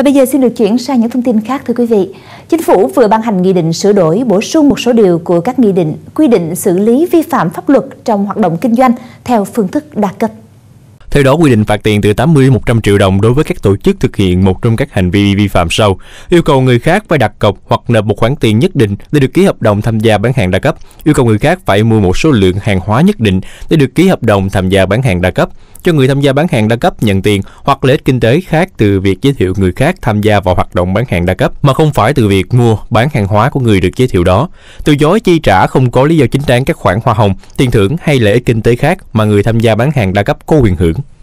Và bây giờ xin được chuyển sang những thông tin khác thưa quý vị. Chính phủ vừa ban hành nghị định sửa đổi bổ sung một số điều của các nghị định quy định xử lý vi phạm pháp luật trong hoạt động kinh doanh theo phương thức đa cấp. Theo đó, quy định phạt tiền từ 80 đến 100 triệu đồng đối với các tổ chức thực hiện một trong các hành vi vi phạm sau. Yêu cầu người khác phải đặt cọc hoặc nộp một khoản tiền nhất định để được ký hợp đồng tham gia bán hàng đa cấp. Yêu cầu người khác phải mua một số lượng hàng hóa nhất định để được ký hợp đồng tham gia bán hàng đa cấp cho người tham gia bán hàng đa cấp nhận tiền hoặc lợi ích kinh tế khác từ việc giới thiệu người khác tham gia vào hoạt động bán hàng đa cấp mà không phải từ việc mua bán hàng hóa của người được giới thiệu đó. Từ chối chi trả không có lý do chính đáng các khoản hoa hồng, tiền thưởng hay lợi ích kinh tế khác mà người tham gia bán hàng đa cấp có quyền hưởng.